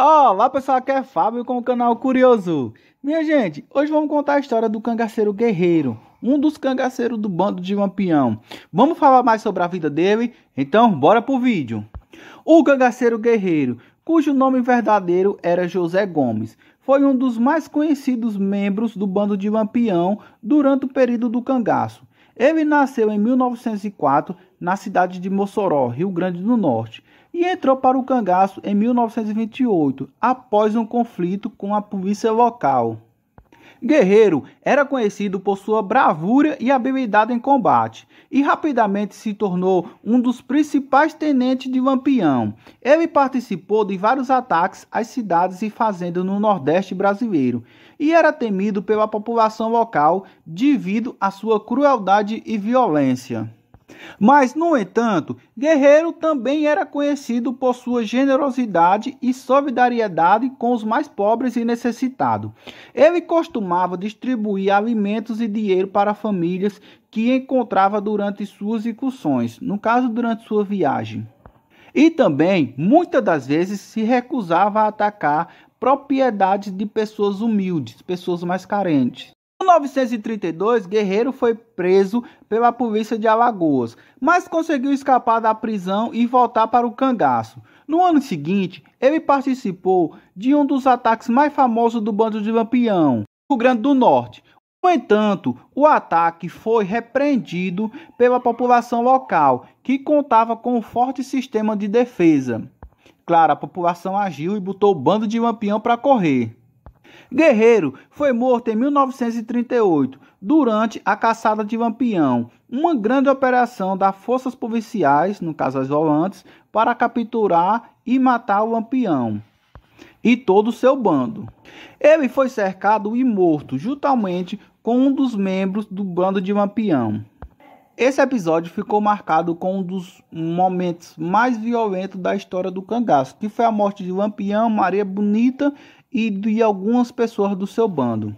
Olá pessoal, aqui é Fábio com o canal Curioso. Minha gente, hoje vamos contar a história do cangaceiro guerreiro, um dos cangaceiros do bando de Lampião. Vamos falar mais sobre a vida dele? Então, bora pro vídeo. O cangaceiro guerreiro, cujo nome verdadeiro era José Gomes, foi um dos mais conhecidos membros do bando de Lampião durante o período do cangaço. Ele nasceu em 1904 na cidade de Mossoró, Rio Grande do Norte, e entrou para o cangaço em 1928, após um conflito com a polícia local. Guerreiro era conhecido por sua bravura e habilidade em combate e rapidamente se tornou um dos principais tenentes de Lampião. Ele participou de vários ataques às cidades e fazendas no Nordeste brasileiro e era temido pela população local devido à sua crueldade e violência. Mas, no entanto, Guerreiro também era conhecido por sua generosidade e solidariedade com os mais pobres e necessitados. Ele costumava distribuir alimentos e dinheiro para famílias que encontrava durante suas incursões, no caso, durante sua viagem. E também, muitas das vezes, se recusava a atacar propriedades de pessoas humildes, pessoas mais carentes. 1932, Guerreiro foi preso pela polícia de Alagoas, mas conseguiu escapar da prisão e voltar para o cangaço. No ano seguinte, ele participou de um dos ataques mais famosos do bando de Lampião, o Grande do Norte. No entanto, o ataque foi repreendido pela população local, que contava com um forte sistema de defesa. Claro, a população agiu e botou o bando de Lampião para correr. Guerreiro foi morto em 1938 durante a caçada de Vampião, uma grande operação das forças policiais, no caso as volantes, para capturar e matar o Vampião e todo o seu bando. Ele foi cercado e morto juntamente com um dos membros do bando de Vampião. Esse episódio ficou marcado com um dos momentos mais violentos da história do cangaço, que foi a morte de Lampião, Maria Bonita e de algumas pessoas do seu bando.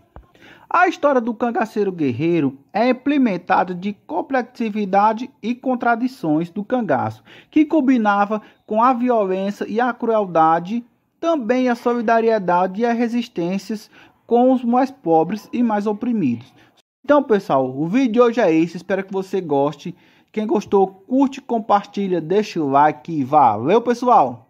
A história do cangaceiro guerreiro é implementada de complexidade e contradições do cangaço, que combinava com a violência e a crueldade, também a solidariedade e as resistências com os mais pobres e mais oprimidos, então, pessoal, o vídeo de hoje é esse. Espero que você goste. Quem gostou, curte, compartilha, deixa o like e valeu, pessoal!